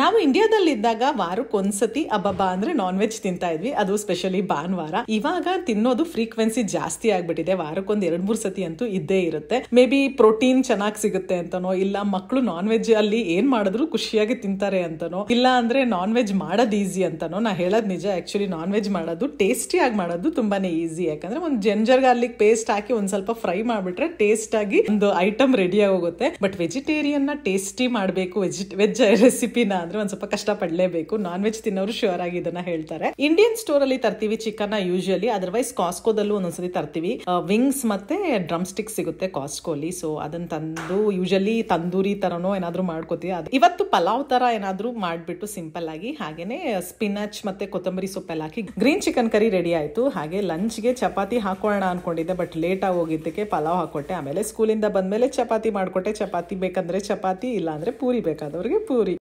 ನಾವು ಇದ್ದಾಗ ವಾರಕ್ಕೊಂದ್ಸತಿ ಅಬ್ಬಬ್ಬಾ ಅಂದ್ರೆ ನಾನ್ ವೆಜ್ ತಿಂತಾ ಇದ್ವಿ ಅದು ಸ್ಪೆಷಲಿ ಭಾನುವಾರ ಇವಾಗ ತಿನ್ನೋದು ಫ್ರೀಕ್ವೆನ್ಸಿ ಜಾಸ್ತಿ ಆಗ್ಬಿಟ್ಟಿದೆ ವಾರಕ್ಕೊಂದ್ ಎರಡ್ ಮೂರ್ ಸತಿ ಅಂತೂ ಇದ್ದೇ ಇರುತ್ತೆ ಮೇ ಬಿ ಪ್ರೋಟೀನ್ ಚೆನ್ನಾಗಿ ಸಿಗುತ್ತೆ ಅಂತನೋ ಇಲ್ಲ ಮಕ್ಕಳು ನಾನ್ ವೆಜ್ ಅಲ್ಲಿ ಏನ್ ಮಾಡಿದ್ರು ಖುಷಿಯಾಗಿ ತಿಂತಾರೆ ಅಂತನೋ ಇಲ್ಲ ಅಂದ್ರೆ ನಾನ್ ವೆಜ್ ಮಾಡೋದು ಈಸಿ ಅಂತನೋ ನಾ ಹೇಳದ್ ನಿಜ ಆಕ್ಚುಲಿ ನಾನ್ ವೆಜ್ ಮಾಡೋದು ಟೇಸ್ಟಿ ಆಗಿ ಮಾಡೋದು ತುಂಬಾನೇ ಈಸಿ ಯಾಕಂದ್ರೆ ಒಂದು ಜೆಂಜರ್ ಗಾರ್ಲಿಕ್ ಪೇಸ್ಟ್ ಹಾಕಿ ಒಂದ್ ಸ್ವಲ್ಪ ಫ್ರೈ ಮಾಡ್ಬಿಟ್ರೆ ಟೇಸ್ಟ್ ಆಗಿ ಒಂದು ಐಟಮ್ ರೆಡಿ ಆಗೋಗುತ್ತೆ ಬಟ್ ವೆಜಿಟೇರಿಯನ್ ನ ಟೇಸ್ಟಿ ಮಾಡಬೇಕು ವೆಜ್ ವೆಜ್ ರೆಸಿಪಿನ ಅಂದ್ರೆ ಒಂದು ಸ್ವಲ್ಪ ಕಷ್ಟ ಪಡಲೇಬೇಕು ನಾನ್ ವೆಜ್ ತಿನ್ನೋರು ಶ್ಯೂರ್ ಆಗಿ ಇದನ್ನ ಹೇಳ್ತಾರೆ ಇಂಡಿಯನ್ ಸ್ಟೋರ್ ಅಲ್ಲಿ ತರ್ತೀವಿ ಚಿಕನ್ ಯೂಶಲಿ ಅದರ್ವೈಸ್ ಕಾಸ್ಕೋದಲ್ಲೂ ಒಂದೊಂದ್ಸರಿ ತರ್ತೀವಿ ವಿಂಗ್ಸ್ ಮತ್ತೆ ಡ್ರಮ್ ಸ್ಟಿಕ್ ಸಿಗುತ್ತೆ ಕಾಸ್ಕೋಲಿ ಸೊ ಅದನ್ನ ತಂದು ಯೂಶಲಿ ತಂದೂರಿ ತರನೋ ಏನಾದ್ರು ಮಾಡ್ಕೋತೀವಿ ಅದು ಇವತ್ತು ಪಲಾವ್ ತರ ಏನಾದ್ರು ಮಾಡ್ಬಿಟ್ಟು ಸಿಂಪಲ್ ಆಗಿ ಹಾಗೇನೆ ಸ್ಪಿನಚ್ ಮತ್ತೆ ಕೊತ್ತಂಬರಿ ಸೊಪ್ಪೆಲ್ಲ ಹಾಕಿ ಗ್ರೀನ್ ಚಿಕನ್ ಕರಿ ರೆಡಿ ಆಯ್ತು ಹಾಗೆ ಲಂಚ್ ಗೆ ಚಪಾತಿ ಹಾಕೋಣ ಅನ್ಕೊಂಡಿದ್ದೆ ಬಟ್ ಲೇಟ್ ಆಗಿ ಹೋಗಿದ್ದಕ್ಕೆ ಪಲಾವ್ ಹಾಕೊಟ್ಟೆ ಆಮೇಲೆ ಸ್ಕೂಲಿಂದ ಬಂದ್ಮೇಲೆ ಚಪಾತಿ ಮಾಡ್ಕೊಟ್ಟೆ ಚಪಾತಿ ಬೇಕಂದ್ರೆ ಚಪಾತಿ ಇಲ್ಲ ಅಂದ್ರೆ ಪೂರಿ ಬೇಕಾದವ್ರಿಗೆ ಪೂರಿ